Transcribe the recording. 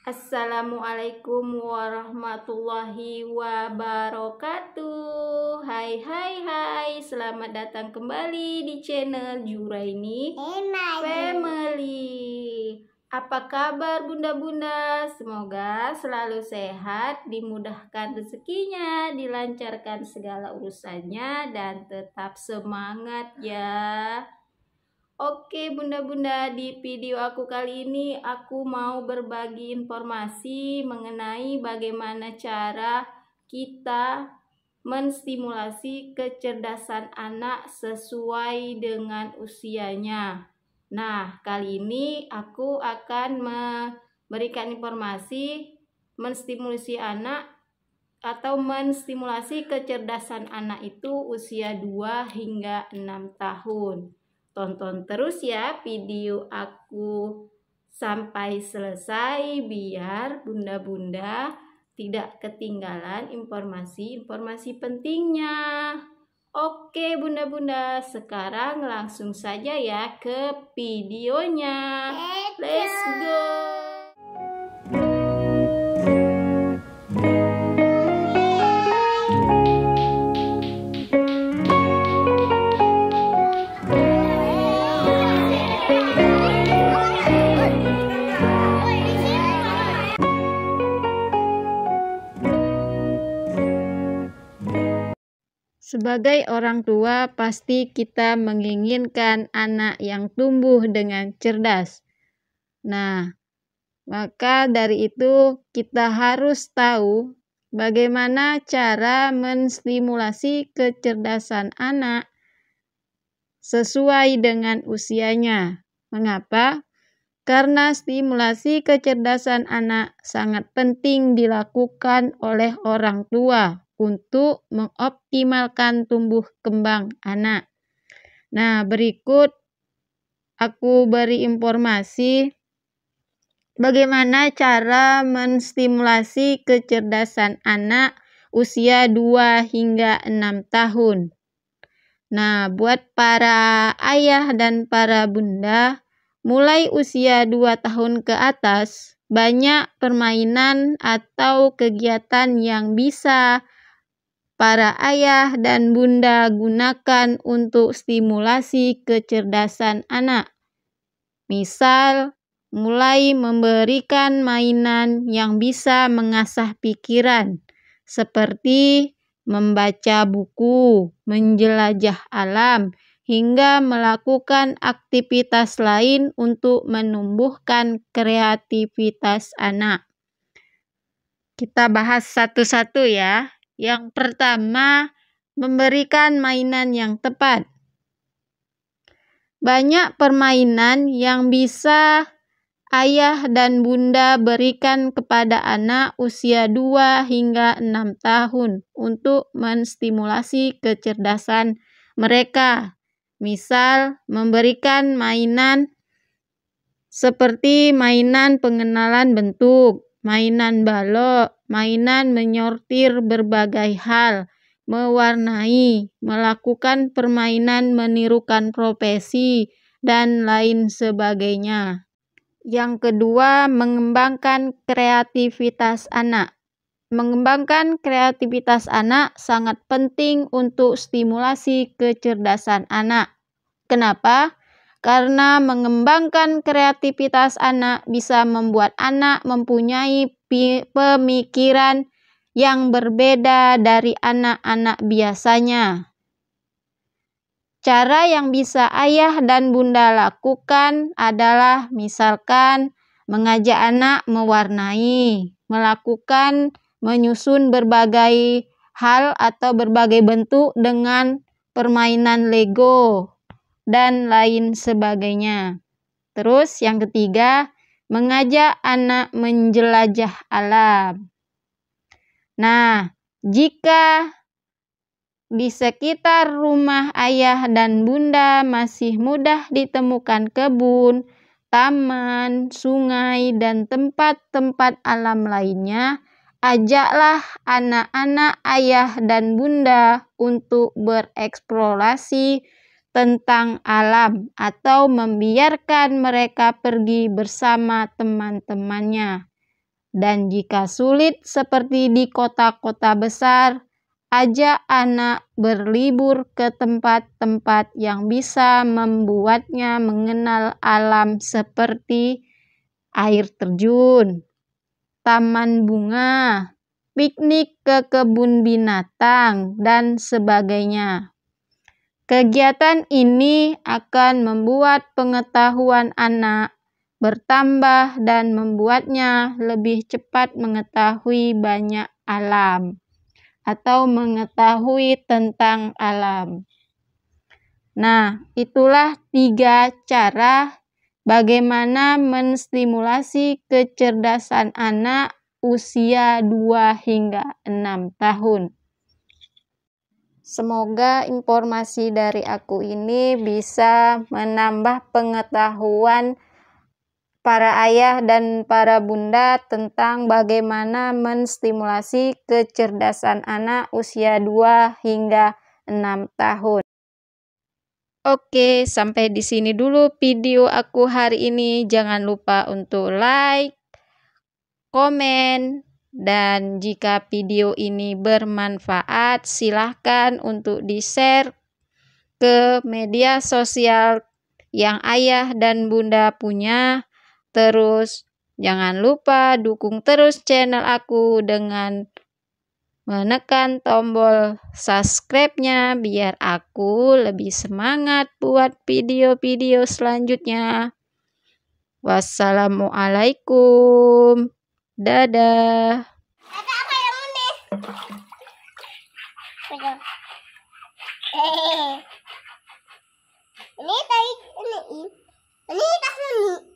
Assalamualaikum warahmatullahi wabarakatuh Hai hai hai Selamat datang kembali di channel Jura Juraini Family Apa kabar bunda-bunda? Semoga selalu sehat Dimudahkan rezekinya Dilancarkan segala urusannya Dan tetap semangat ya Oke bunda-bunda di video aku kali ini aku mau berbagi informasi mengenai bagaimana cara kita menstimulasi kecerdasan anak sesuai dengan usianya. Nah kali ini aku akan memberikan informasi menstimulasi anak atau menstimulasi kecerdasan anak itu usia 2 hingga 6 tahun. Tonton terus ya video aku sampai selesai biar bunda-bunda tidak ketinggalan informasi-informasi pentingnya. Oke bunda-bunda, sekarang langsung saja ya ke videonya. Let's go! Sebagai orang tua, pasti kita menginginkan anak yang tumbuh dengan cerdas. Nah, maka dari itu kita harus tahu bagaimana cara menstimulasi kecerdasan anak sesuai dengan usianya. Mengapa? Karena stimulasi kecerdasan anak sangat penting dilakukan oleh orang tua untuk mengoptimalkan tumbuh kembang anak. Nah, berikut aku beri informasi bagaimana cara menstimulasi kecerdasan anak usia 2 hingga 6 tahun. Nah, buat para ayah dan para bunda, mulai usia 2 tahun ke atas, banyak permainan atau kegiatan yang bisa para ayah dan bunda gunakan untuk stimulasi kecerdasan anak. Misal, mulai memberikan mainan yang bisa mengasah pikiran, seperti membaca buku, menjelajah alam, hingga melakukan aktivitas lain untuk menumbuhkan kreativitas anak. Kita bahas satu-satu ya. Yang pertama, memberikan mainan yang tepat. Banyak permainan yang bisa ayah dan bunda berikan kepada anak usia 2 hingga 6 tahun untuk menstimulasi kecerdasan mereka. Misal, memberikan mainan seperti mainan pengenalan bentuk, mainan balok, mainan menyortir berbagai hal, mewarnai, melakukan permainan menirukan profesi, dan lain sebagainya. Yang kedua, mengembangkan kreativitas anak. Mengembangkan kreativitas anak sangat penting untuk stimulasi kecerdasan anak. Kenapa? Karena mengembangkan kreativitas anak bisa membuat anak mempunyai pemikiran yang berbeda dari anak-anak biasanya. Cara yang bisa ayah dan bunda lakukan adalah misalkan mengajak anak mewarnai, melakukan menyusun berbagai hal atau berbagai bentuk dengan permainan Lego dan lain sebagainya. Terus yang ketiga, mengajak anak menjelajah alam. Nah, jika di sekitar rumah ayah dan bunda masih mudah ditemukan kebun, taman, sungai, dan tempat-tempat alam lainnya, ajaklah anak-anak ayah dan bunda untuk bereksplorasi tentang alam atau membiarkan mereka pergi bersama teman-temannya. Dan jika sulit seperti di kota-kota besar, ajak anak berlibur ke tempat-tempat yang bisa membuatnya mengenal alam seperti air terjun, taman bunga, piknik ke kebun binatang, dan sebagainya. Kegiatan ini akan membuat pengetahuan anak bertambah dan membuatnya lebih cepat mengetahui banyak alam atau mengetahui tentang alam. Nah, itulah tiga cara bagaimana menstimulasi kecerdasan anak usia 2 hingga 6 tahun. Semoga informasi dari aku ini bisa menambah pengetahuan para ayah dan para bunda tentang bagaimana menstimulasi kecerdasan anak usia 2 hingga 6 tahun. Oke, sampai di sini dulu video aku hari ini. Jangan lupa untuk like, komen, dan jika video ini bermanfaat, silahkan untuk di-share ke media sosial yang ayah dan bunda punya. Terus, jangan lupa dukung terus channel aku dengan menekan tombol subscribe-nya biar aku lebih semangat buat video-video selanjutnya. Wassalamualaikum. Dadah. Ada ya, eh. Ini tadi ini ini tas ini.